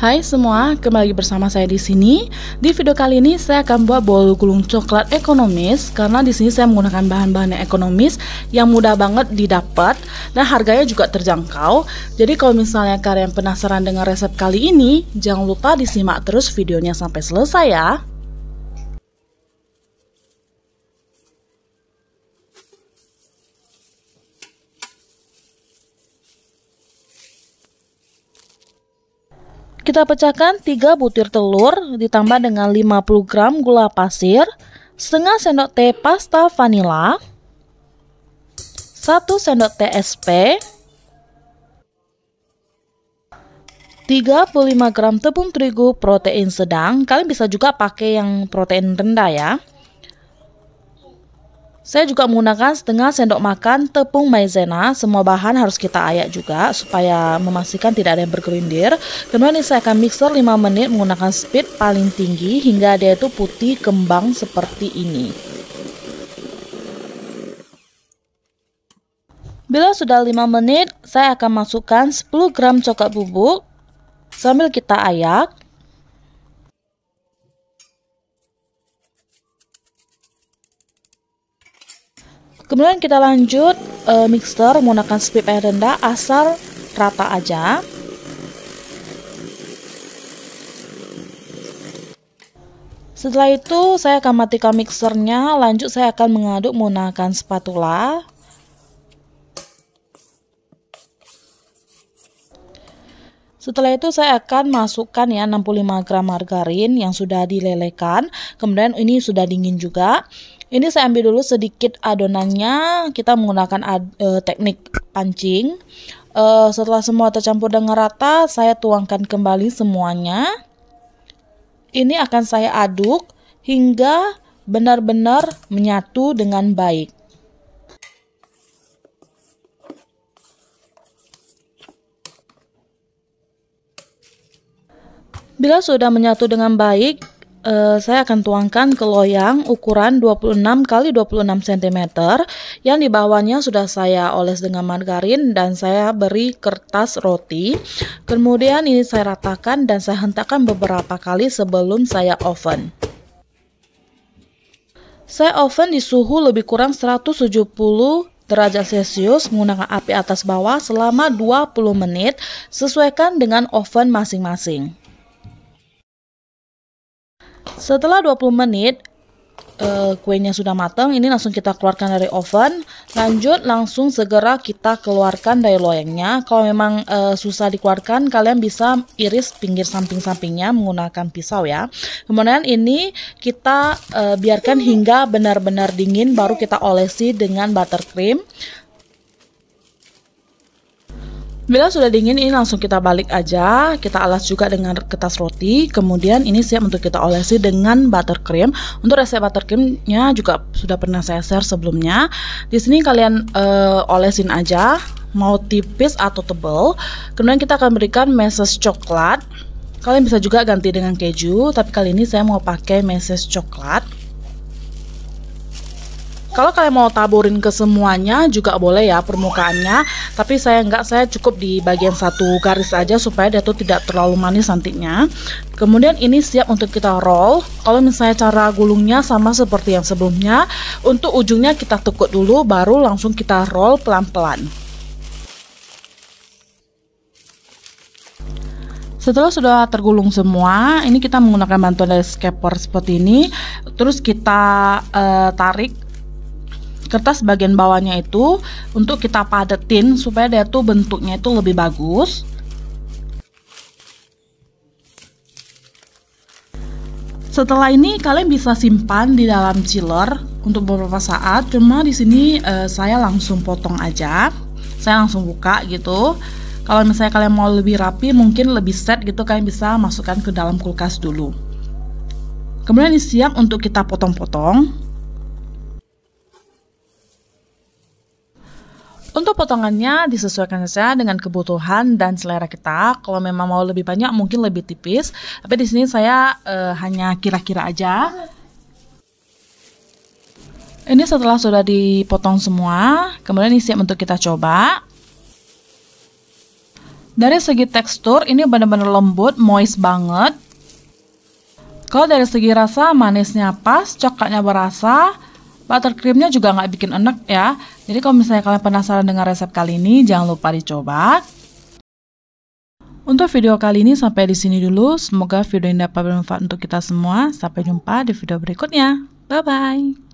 Hai semua, kembali bersama saya di sini. Di video kali ini saya akan buat bolu gulung coklat ekonomis karena di sini saya menggunakan bahan-bahan yang ekonomis yang mudah banget didapat dan harganya juga terjangkau. Jadi kalau misalnya kalian penasaran dengan resep kali ini, jangan lupa disimak terus videonya sampai selesai ya. Kita pecahkan 3 butir telur ditambah dengan 50 gram gula pasir, setengah sendok teh pasta vanila, 1 sendok teh SP, 35 gram tepung terigu protein sedang. Kalian bisa juga pakai yang protein rendah ya. Saya juga menggunakan setengah sendok makan tepung maizena. Semua bahan harus kita ayak juga supaya memastikan tidak ada yang bergerindir. Kemudian ini saya akan mixer 5 menit menggunakan speed paling tinggi hingga dia itu putih kembang seperti ini. Bila sudah 5 menit, saya akan masukkan 10 gram coklat bubuk sambil kita ayak. Kemudian kita lanjut e, mixer menggunakan speed air rendah asal rata aja. Setelah itu saya akan matikan mixernya, lanjut saya akan mengaduk menggunakan spatula. Setelah itu saya akan masukkan ya 65 gram margarin yang sudah dilelehkan. Kemudian ini sudah dingin juga. Ini saya ambil dulu sedikit adonannya. Kita menggunakan ad, e, teknik pancing. E, setelah semua tercampur dengan rata, saya tuangkan kembali semuanya. Ini akan saya aduk hingga benar-benar menyatu dengan baik. Bila sudah menyatu dengan baik, Uh, saya akan tuangkan ke loyang ukuran 26 x 26 cm yang di bawahnya sudah saya oles dengan margarin dan saya beri kertas roti kemudian ini saya ratakan dan saya hentakan beberapa kali sebelum saya oven saya oven di suhu lebih kurang 170 derajat celcius menggunakan api atas bawah selama 20 menit sesuaikan dengan oven masing-masing setelah 20 menit, uh, kuenya sudah matang, ini langsung kita keluarkan dari oven. Lanjut, langsung segera kita keluarkan dari loyangnya. Kalau memang uh, susah dikeluarkan, kalian bisa iris pinggir samping-sampingnya menggunakan pisau ya. Kemudian ini kita uh, biarkan hingga benar-benar dingin, baru kita olesi dengan buttercream. Bila sudah dingin, ini langsung kita balik aja. Kita alas juga dengan kertas roti. Kemudian ini siap untuk kita olesi dengan buttercream. Untuk resep buttercreamnya juga sudah pernah saya share sebelumnya. Di sini kalian uh, olesin aja, mau tipis atau tebal. Kemudian kita akan berikan meses coklat. Kalian bisa juga ganti dengan keju, tapi kali ini saya mau pakai meses coklat. Kalau kalian mau taburin ke semuanya juga boleh ya permukaannya, tapi saya enggak saya cukup di bagian satu garis aja supaya dia tuh tidak terlalu manis nantinya. Kemudian ini siap untuk kita roll. Kalau misalnya cara gulungnya sama seperti yang sebelumnya, untuk ujungnya kita tekuk dulu baru langsung kita roll pelan-pelan. Setelah sudah tergulung semua, ini kita menggunakan bantuan dari skaper seperti ini. Terus kita uh, tarik kertas bagian bawahnya itu untuk kita padetin supaya dia tuh bentuknya itu lebih bagus Setelah ini kalian bisa simpan di dalam chiller untuk beberapa saat. Cuma di sini uh, saya langsung potong aja. Saya langsung buka gitu. Kalau misalnya kalian mau lebih rapi, mungkin lebih set gitu kalian bisa masukkan ke dalam kulkas dulu. Kemudian siap untuk kita potong-potong. Untuk potongannya disesuaikan saja dengan kebutuhan dan selera kita. Kalau memang mau lebih banyak mungkin lebih tipis, tapi di sini saya uh, hanya kira-kira aja. Ini setelah sudah dipotong semua, kemudian ini siap untuk kita coba. Dari segi tekstur, ini benar-benar lembut, moist banget. Kalau dari segi rasa, manisnya pas, coklatnya berasa, Buttercreamnya juga nggak bikin enak ya. Jadi kalau misalnya kalian penasaran dengan resep kali ini, jangan lupa dicoba. Untuk video kali ini sampai di sini dulu. Semoga video ini dapat bermanfaat untuk kita semua. Sampai jumpa di video berikutnya. Bye-bye.